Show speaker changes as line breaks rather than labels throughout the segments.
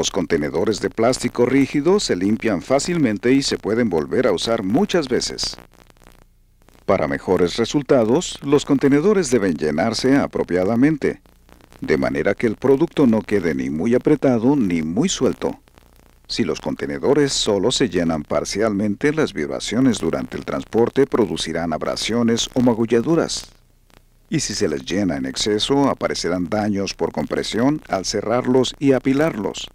Los contenedores de plástico rígido se limpian fácilmente y se pueden volver a usar muchas veces. Para mejores resultados, los contenedores deben llenarse apropiadamente, de manera que el producto no quede ni muy apretado ni muy suelto. Si los contenedores solo se llenan parcialmente, las vibraciones durante el transporte producirán abrasiones o magulladuras. Y si se les llena en exceso, aparecerán daños por compresión al cerrarlos y apilarlos.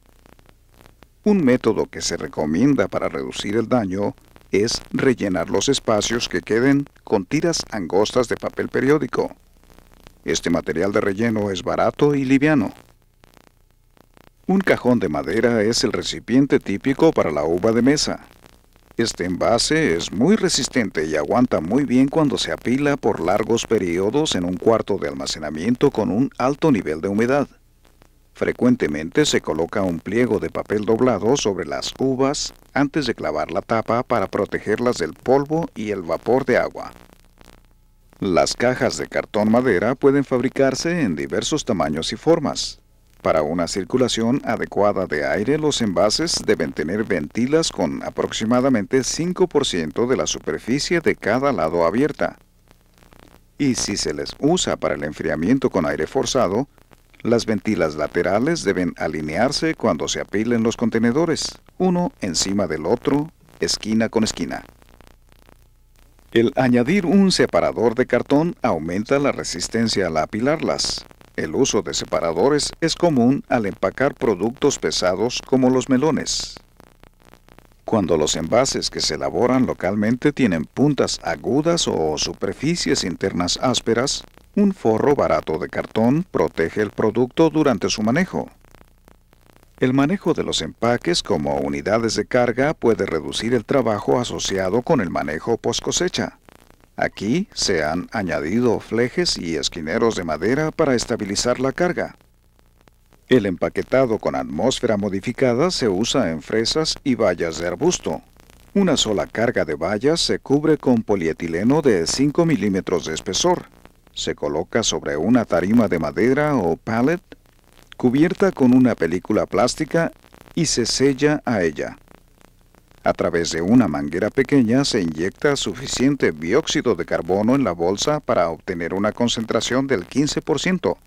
Un método que se recomienda para reducir el daño es rellenar los espacios que queden con tiras angostas de papel periódico. Este material de relleno es barato y liviano. Un cajón de madera es el recipiente típico para la uva de mesa. Este envase es muy resistente y aguanta muy bien cuando se apila por largos periodos en un cuarto de almacenamiento con un alto nivel de humedad. Frecuentemente se coloca un pliego de papel doblado sobre las uvas antes de clavar la tapa para protegerlas del polvo y el vapor de agua. Las cajas de cartón madera pueden fabricarse en diversos tamaños y formas. Para una circulación adecuada de aire, los envases deben tener ventilas con aproximadamente 5% de la superficie de cada lado abierta. Y si se les usa para el enfriamiento con aire forzado, las ventilas laterales deben alinearse cuando se apilen los contenedores, uno encima del otro, esquina con esquina. El añadir un separador de cartón aumenta la resistencia al apilarlas. El uso de separadores es común al empacar productos pesados como los melones. Cuando los envases que se elaboran localmente tienen puntas agudas o superficies internas ásperas, un forro barato de cartón protege el producto durante su manejo. El manejo de los empaques como unidades de carga puede reducir el trabajo asociado con el manejo post cosecha. Aquí se han añadido flejes y esquineros de madera para estabilizar la carga. El empaquetado con atmósfera modificada se usa en fresas y vallas de arbusto. Una sola carga de vallas se cubre con polietileno de 5 milímetros de espesor se coloca sobre una tarima de madera o pallet cubierta con una película plástica y se sella a ella. A través de una manguera pequeña se inyecta suficiente dióxido de carbono en la bolsa para obtener una concentración del 15%,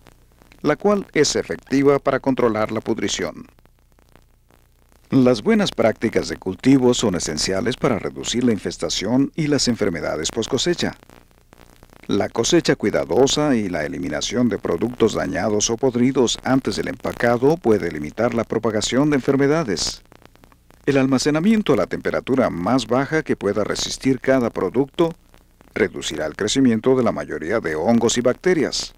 la cual es efectiva para controlar la pudrición. Las buenas prácticas de cultivo son esenciales para reducir la infestación y las enfermedades post cosecha. La cosecha cuidadosa y la eliminación de productos dañados o podridos antes del empacado puede limitar la propagación de enfermedades. El almacenamiento a la temperatura más baja que pueda resistir cada producto reducirá el crecimiento de la mayoría de hongos y bacterias.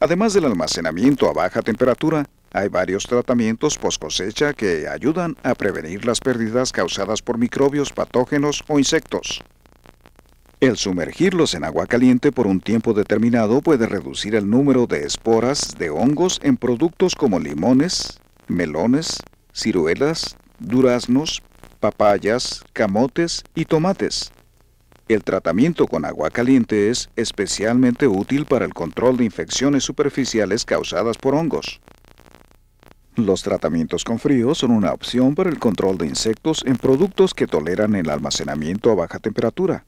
Además del almacenamiento a baja temperatura, hay varios tratamientos post cosecha que ayudan a prevenir las pérdidas causadas por microbios, patógenos o insectos. El sumergirlos en agua caliente por un tiempo determinado puede reducir el número de esporas de hongos en productos como limones, melones, ciruelas, duraznos, papayas, camotes y tomates. El tratamiento con agua caliente es especialmente útil para el control de infecciones superficiales causadas por hongos. Los tratamientos con frío son una opción para el control de insectos en productos que toleran el almacenamiento a baja temperatura.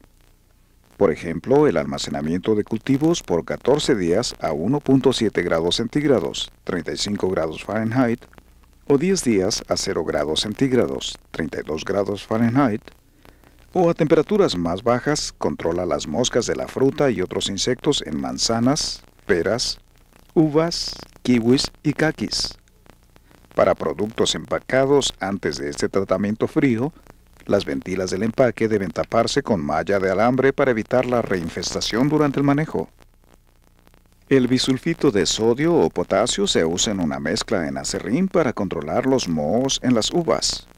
Por ejemplo, el almacenamiento de cultivos por 14 días a 1.7 grados centígrados, 35 grados Fahrenheit, o 10 días a 0 grados centígrados, 32 grados Fahrenheit, o a temperaturas más bajas, controla las moscas de la fruta y otros insectos en manzanas, peras, uvas, kiwis y caquis. Para productos empacados antes de este tratamiento frío, las ventilas del empaque deben taparse con malla de alambre para evitar la reinfestación durante el manejo. El bisulfito de sodio o potasio se usa en una mezcla en acerrín para controlar los mohos en las uvas.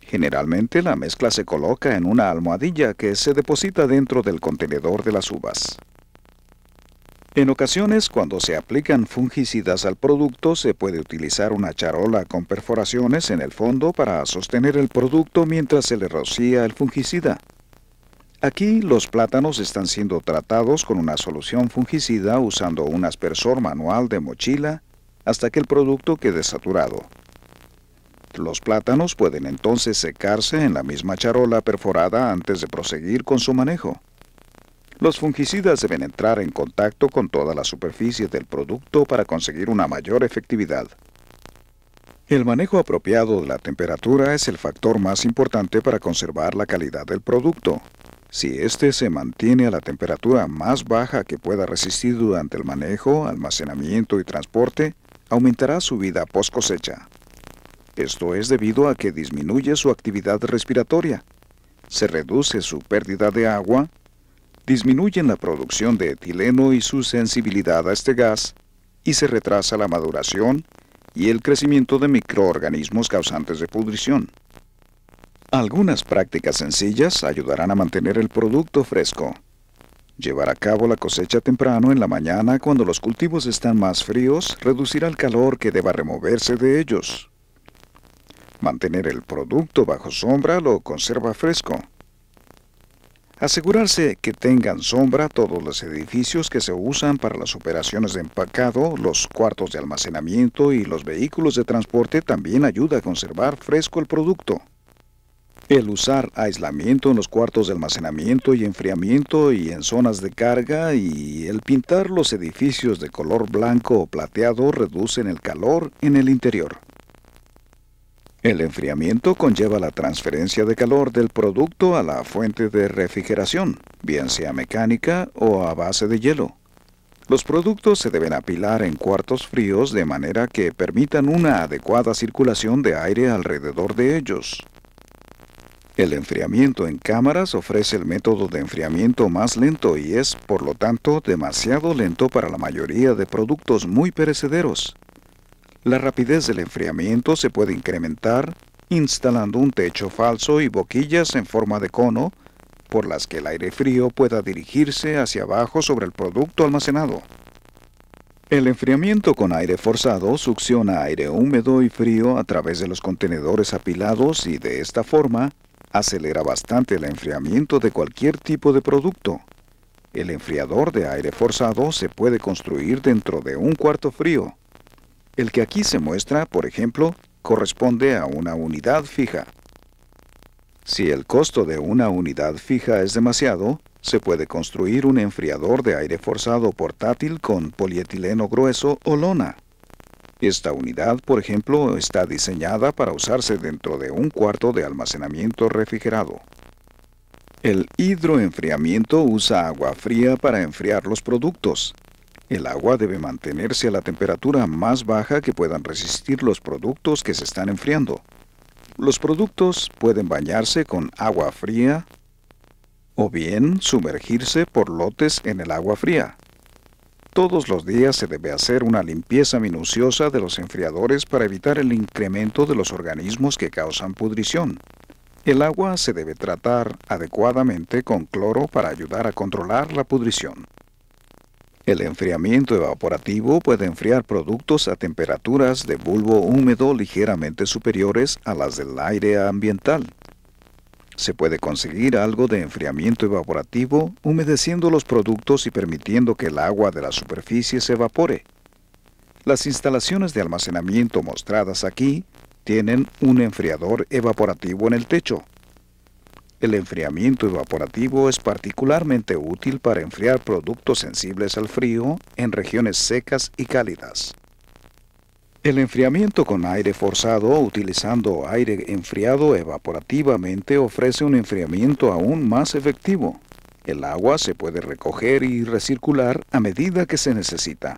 Generalmente la mezcla se coloca en una almohadilla que se deposita dentro del contenedor de las uvas. En ocasiones, cuando se aplican fungicidas al producto, se puede utilizar una charola con perforaciones en el fondo para sostener el producto mientras se le rocía el fungicida. Aquí los plátanos están siendo tratados con una solución fungicida usando un aspersor manual de mochila hasta que el producto quede saturado. Los plátanos pueden entonces secarse en la misma charola perforada antes de proseguir con su manejo. Los fungicidas deben entrar en contacto con toda la superficie del producto para conseguir una mayor efectividad. El manejo apropiado de la temperatura es el factor más importante para conservar la calidad del producto. Si éste se mantiene a la temperatura más baja que pueda resistir durante el manejo, almacenamiento y transporte, aumentará su vida post cosecha. Esto es debido a que disminuye su actividad respiratoria, se reduce su pérdida de agua disminuyen la producción de etileno y su sensibilidad a este gas, y se retrasa la maduración y el crecimiento de microorganismos causantes de pudrición. Algunas prácticas sencillas ayudarán a mantener el producto fresco. Llevar a cabo la cosecha temprano en la mañana cuando los cultivos están más fríos reducirá el calor que deba removerse de ellos. Mantener el producto bajo sombra lo conserva fresco. Asegurarse que tengan sombra todos los edificios que se usan para las operaciones de empacado, los cuartos de almacenamiento y los vehículos de transporte también ayuda a conservar fresco el producto. El usar aislamiento en los cuartos de almacenamiento y enfriamiento y en zonas de carga y el pintar los edificios de color blanco o plateado reducen el calor en el interior. El enfriamiento conlleva la transferencia de calor del producto a la fuente de refrigeración, bien sea mecánica o a base de hielo. Los productos se deben apilar en cuartos fríos de manera que permitan una adecuada circulación de aire alrededor de ellos. El enfriamiento en cámaras ofrece el método de enfriamiento más lento y es, por lo tanto, demasiado lento para la mayoría de productos muy perecederos. La rapidez del enfriamiento se puede incrementar instalando un techo falso y boquillas en forma de cono por las que el aire frío pueda dirigirse hacia abajo sobre el producto almacenado. El enfriamiento con aire forzado succiona aire húmedo y frío a través de los contenedores apilados y de esta forma acelera bastante el enfriamiento de cualquier tipo de producto. El enfriador de aire forzado se puede construir dentro de un cuarto frío, el que aquí se muestra, por ejemplo, corresponde a una unidad fija. Si el costo de una unidad fija es demasiado, se puede construir un enfriador de aire forzado portátil con polietileno grueso o lona. Esta unidad, por ejemplo, está diseñada para usarse dentro de un cuarto de almacenamiento refrigerado. El hidroenfriamiento usa agua fría para enfriar los productos, el agua debe mantenerse a la temperatura más baja que puedan resistir los productos que se están enfriando. Los productos pueden bañarse con agua fría o bien sumergirse por lotes en el agua fría. Todos los días se debe hacer una limpieza minuciosa de los enfriadores para evitar el incremento de los organismos que causan pudrición. El agua se debe tratar adecuadamente con cloro para ayudar a controlar la pudrición. El enfriamiento evaporativo puede enfriar productos a temperaturas de bulbo húmedo ligeramente superiores a las del aire ambiental. Se puede conseguir algo de enfriamiento evaporativo humedeciendo los productos y permitiendo que el agua de la superficie se evapore. Las instalaciones de almacenamiento mostradas aquí tienen un enfriador evaporativo en el techo. El enfriamiento evaporativo es particularmente útil para enfriar productos sensibles al frío en regiones secas y cálidas. El enfriamiento con aire forzado utilizando aire enfriado evaporativamente ofrece un enfriamiento aún más efectivo. El agua se puede recoger y recircular a medida que se necesita.